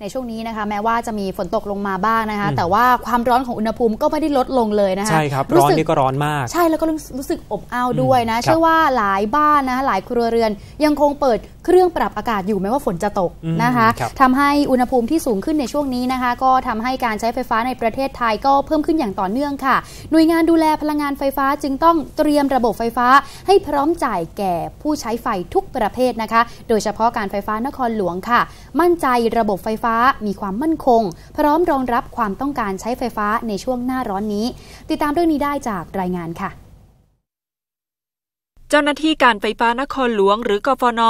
ในช่วงนี้นะคะแม้ว่าจะมีฝนตกลงมาบ้างนะคะ แต่ว่าความร้อนของอุณหภูมิ ก็ไม่ได้ลดลงเลยนะคะใช่ครับร้อนนี่ก็ร้อนมาก ใช่แล้วก็รู้สึกอบอ้าวด้วยนะเชื่อว่าหลายบ้านนะหลายครัวเรือนยังคงเปิดเครื่องปรับอากาศอยู่แม้ว่าฝนจะตกนะคะคทำให้อุณหภูมิที่สูงขึ้นในช่วงนี้นะคะก็ทำให้การใช้ไฟฟ้าในประเทศไทยก็เพิ่มขึ้นอย่างต่อเนื่องค่ะ หน่วยงานดูแลพลังงานไฟฟ้าจึงต้องเตรียมระบบไฟฟ้าให้พร้อมจ่ายแก่ผู้ใช้ไฟทุกประเภทนะคะ โดยเฉพาะการไฟฟ้านครหลวงค่ะ มั่นใจระบบไฟฟ้า้ามีความมั่นคงพร้อมรองรับความต้องการใช้ไฟฟ้าในช่วงหน้าร้อนนี้ ติดตามเรื่องนี้ได้จากรายงานค่ะเจ้าหน้าที่การไฟฟ้านครหลวงหรือกฟน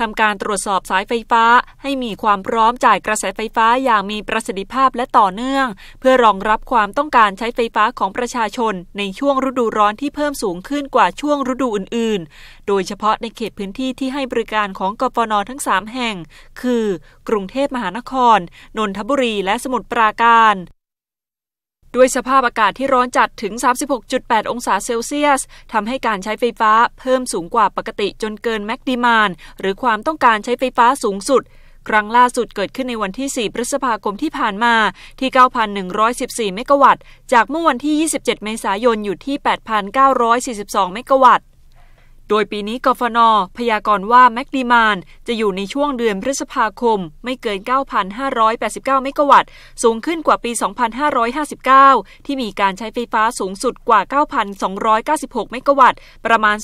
ทำการตรวจสอบสายไฟฟ้าให้มีความพร้อมจ่ายกระแสไฟฟ้าอย่างมีประสิทธิภาพและต่อเนื่อง เพื่อรองรับความต้องการใช้ไฟฟ้าของประชาชน ในช่วงฤดูร้อนที่เพิ่มสูงขึ้นกว่าช่วงฤดูอื่น ๆ โดยเฉพาะในเขตพื้นที่ที่ให้บริการของกฟนทั้ง 3 แห่ง คือ กรุงเทพมหานคร นนทบุรีและสมุทรปราการด้วยสภาพอากาศที่ร้อนจัดถึง 36.8 องศาเซลเซียสทำให้การใช้ไฟฟ้าเพิ่มสูงกว่าปกติจนเกินแม็กดิมานหรือความต้องการใช้ไฟฟ้าสูงสุด ครั้งล่าสุดเกิดขึ้นในวันที่ 4 พฤษภาคมที่ผ่านมาที่ 9,114 เมกะวัตต์ จากเมื่อวันที่ 27 เมษายนอยู่ที่ 8,942 เมกะวัตต์โดยปีนี้กฟน พยากรณ์ว่าแมกดีมาน จะอยู่ในช่วงเดือนพฤษภาคม ไม่เกิน 9,589 เมกะวัตต์ สูงขึ้นกว่าปี 2,559 ที่มีการใช้ไฟฟ้าสูงสุดกว่า 9,296 เมกะวัตต์ ประมาณ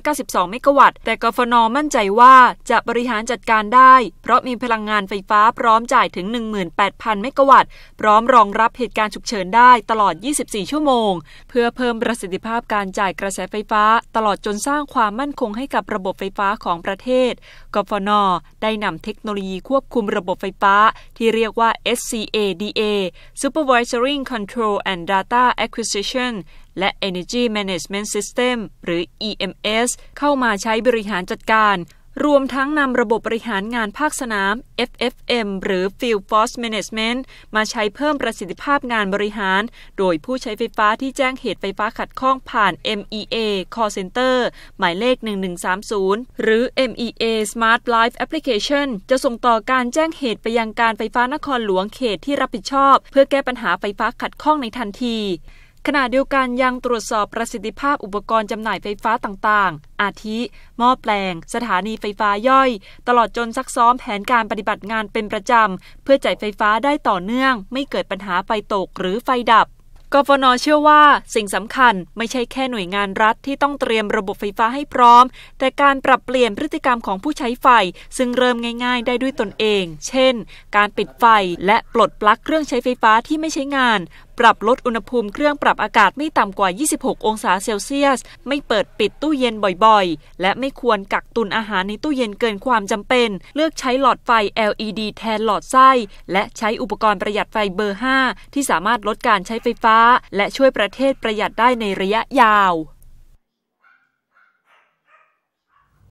292 เมกะวัตต์ แต่กฟน มั่นใจว่าจะบริหารจัดการได้ เพราะมีพลังงานไฟฟ้าพร้อมจ่ายถึง 18,000 เมกะวัตต์ พร้อมรองรับเหตุการณ์ฉุกเฉินได้ ตลอด 24 ชั่วโมง เพื่อเพิ่มประสิทธิภาพการจ่ายกระแสไฟฟ้า ตลอดจนสร้างความความมั่นคงให้กับระบบไฟฟ้าของประเทศ กฟน ได้นำเทคโนโลยีควบคุมระบบไฟฟ้าที่เรียกว่า SCADA Supervisory Control and Data Acquisition และ Energy Management System หรือ EMS เข้ามาใช้บริหารจัดการรวมทั้งนำระบบบริหารงานภาคสนาม FFM หรือ Field Force Management มาใช้เพิ่มประสิทธิภาพงานบริหาร โดยผู้ใช้ไฟฟ้าที่แจ้งเหตุไฟฟ้าขัดข้องผ่าน MEA Call Center หมายเลข 1130 หรือ MEA Smart Life Application จะส่งต่อการแจ้งเหตุไปยังการไฟฟ้านครหลวงเขตที่รับผิดชอบ เพื่อแก้ปัญหาไฟฟ้าขัดข้องในทันทีขณะเดียวกันยังตรวจสอบประสิทธิภาพอุปกรณ์จำหน่ายไฟฟ้าต่างๆ อาทิ หม้อแปลง สถานีไฟฟ้าย่อย ตลอดจนซักซ้อมแผนการปฏิบัติงานเป็นประจำ เพื่อจ่ายไฟฟ้าได้ต่อเนื่องไม่เกิดปัญหาไฟตกหรือไฟดับ กฟนเชื่อว่า สิ่งสำคัญไม่ใช่แค่หน่วยงานรัฐที่ต้องเตรียมระบบไฟฟ้าให้พร้อม แต่การปรับเปลี่ยนพฤติกรรมของผู้ใช้ไฟซึ่งเริ่มง่ายๆ ได้ด้วยตนเอง เช่น การปิดไฟและปลดปลั๊กเครื่องใช้ไฟฟ้าที่ไม่ใช้งานปรับลดอุณหภูมิเครื่องปรับอากาศไม่ต่ำกว่า 26 องศาเซลเซียส ไม่เปิดปิดตู้เย็นบ่อยๆ และไม่ควรกักตุนอาหารในตู้เย็นเกินความจำเป็น เลือกใช้หลอดไฟ LED แทนหลอดไส้ และใช้อุปกรณ์ประหยัดไฟเบอร์ 5 ที่สามารถลดการใช้ไฟฟ้า และช่วยประเทศประหยัดได้ในระยะยาว